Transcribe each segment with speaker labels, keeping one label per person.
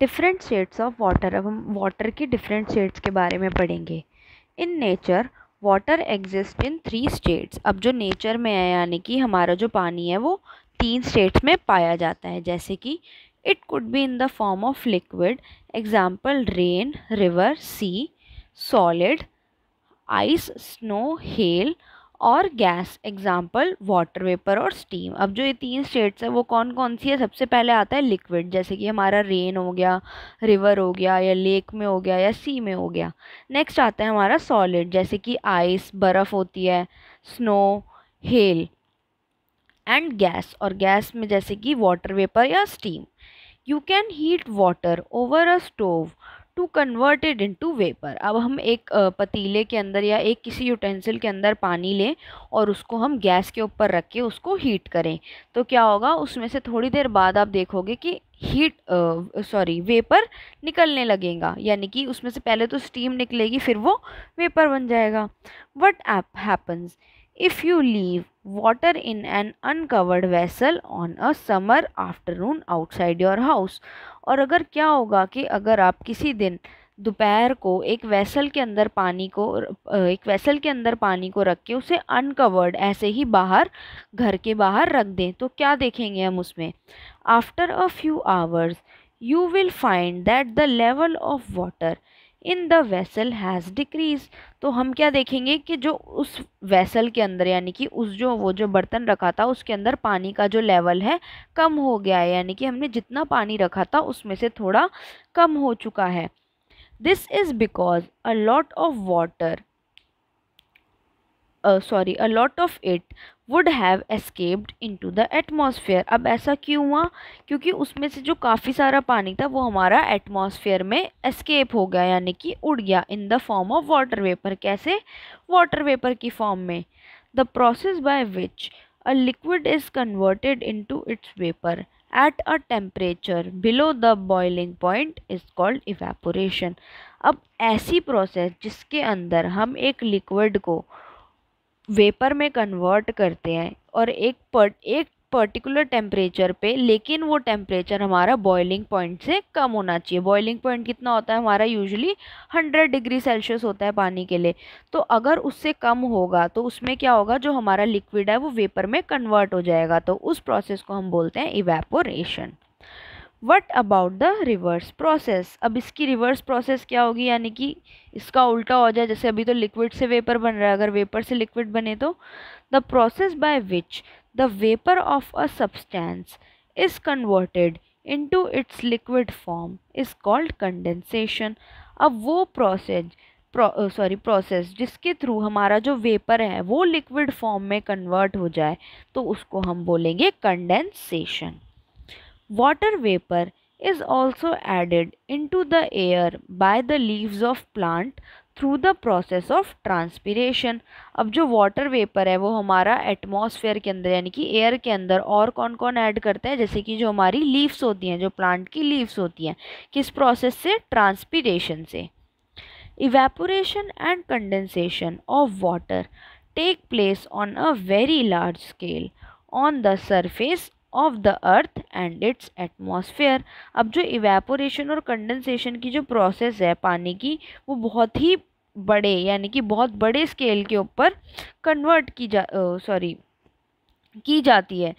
Speaker 1: different shades of water अब हम water की डिफरेंट शेड्स के बारे में पढ़ेंगे in nature water exist in three states अब जो नेचर में है यानी कि हमारा जो पानी है वो तीन स्टेट्स में पाया जाता है जैसे कि it could be in the form of liquid example rain river sea solid ice snow hail और गैस एग्जाम्पल वाटर वेपर और स्टीम अब जो ये तीन स्टेट्स हैं वो कौन कौन सी है सबसे पहले आता है लिक्विड जैसे कि हमारा रेन हो गया रिवर हो गया या लेक में हो गया या सी में हो गया नेक्स्ट आता है हमारा सॉलिड जैसे कि आइस बर्फ़ होती है स्नो हेल एंड गैस और गैस में जैसे कि वाटर वेपर या steam you can heat water over a stove to converted into vapour अब हम एक पतीले के अंदर या एक किसी यूटेंसिल के अंदर पानी लें और उसको हम गैस के ऊपर रख के उसको हीट करें तो क्या होगा उसमें से थोड़ी देर बाद आप देखोगे कि हीट सॉरी वेपर निकलने लगेगा यानी कि उसमें से पहले तो स्टीम निकलेगी फिर वो वेपर बन जाएगा what happens if you leave water in an uncovered vessel on a summer afternoon outside your house और अगर क्या होगा कि अगर आप किसी दिन दोपहर को एक वैसल के अंदर पानी को एक वैसल के अंदर पानी को रख के उसे अनकवर्ड ऐसे ही बाहर घर के बाहर रख दें तो क्या देखेंगे हम उसमें after a few hours you will find that the level of water in the vessel has decrease तो हम क्या देखेंगे कि जो उस वेसल के अंदर यानी कि उस जो वो जो बर्तन रखा था उसके अंदर पानी का जो लेवल है कम हो गया है यानी कि हमने जितना पानी रखा था उसमें से थोड़ा कम हो चुका है this is because a lot of water sorry a lot of it would have escaped into the atmosphere अब ऐसा क्यों हुआ क्योंकि उसमें से जो काफ़ी सारा पानी था वो हमारा एटमॉस्फेयर में एस्केप हो गया यानी कि उड़ गया in the form of water vapour कैसे वाटर वेपर की फॉर्म में the process by which a liquid is converted to its vapour at a temperature below the boiling point is called evaporation अब ऐसी प्रोसेस जिसके अंदर हम एक liquid को वेपर में कन्वर्ट करते हैं और एक पर एक पर्टिकुलर टेम्परेचर पे लेकिन वो टेम्परेचर हमारा बॉयलिंग पॉइंट से कम होना चाहिए बॉइलिंग पॉइंट कितना होता है हमारा यूजुअली हंड्रेड डिग्री सेल्सियस होता है पानी के लिए तो अगर उससे कम होगा तो उसमें क्या होगा जो हमारा लिक्विड है वो वेपर में कन्वर्ट हो जाएगा तो उस प्रोसेस को हम बोलते हैं evaporation what about the reverse process अब इसकी रिवर्स प्रोसेस क्या होगी यानी कि इसका उल्टा हो जाए जैसे अभी तो लिक्विड से वेपर बन रहा है अगर वेपर से लिक्विड बने तो the process by which the vapour of a substance is converted to its liquid form is called condensation अब वो प्रोसेस सॉरी प्रोसेस जिसके थ्रू हमारा जो वेपर है वो लिक्विड फॉर्म में कन्वर्ट हो जाए तो उसको हम बोलेंगे condensation water vapour is also also into the air by the leaves of plant through the process of transpiration अब जो वाटर वेपर है वो हमारा एटमॉस्फेयर के अंदर यानी कि एयर के अंदर और कौन कौन ऐड करते हैं जैसे कि जो हमारी लीव्स होती हैं जो प्लांट की लीव्स होती हैं किस प्रोसेस से ट्रांसपीरेशन से evaporation and condensation of water take place on a very large scale on the surface of the earth and its atmosphere अब जो इवेपोरेशन और कंडेंसेशन की जो प्रोसेस है पानी की वो बहुत ही बड़े यानी कि बहुत बड़े स्केल के ऊपर कन्वर्ट की जा सॉरी की जाती है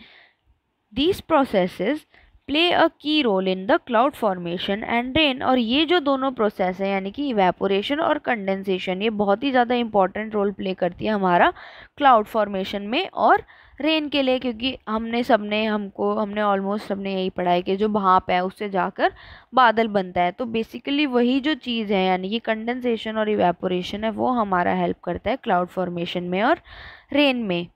Speaker 1: these processes play a key role in the cloud formation and rain और ये जो दोनों प्रोसेस हैं यानी कि इवेपोरेशन और कंडेंसेशन ये बहुत ही ज़्यादा इंपॉर्टेंट रोल प्ले करती है हमारा क्लाउड फॉर्मेशन में और रेन के लिए क्योंकि हमने सबने हमको हमने ऑलमोस्ट सबने यही पढ़ा है कि जो भाप है उससे जाकर बादल बनता है तो बेसिकली वही जो चीज़ है यानी कि कंडेंसेशन और इवेपोरेशन है वो हमारा हेल्प करता है क्लाउड फॉर्मेशन में और रेन में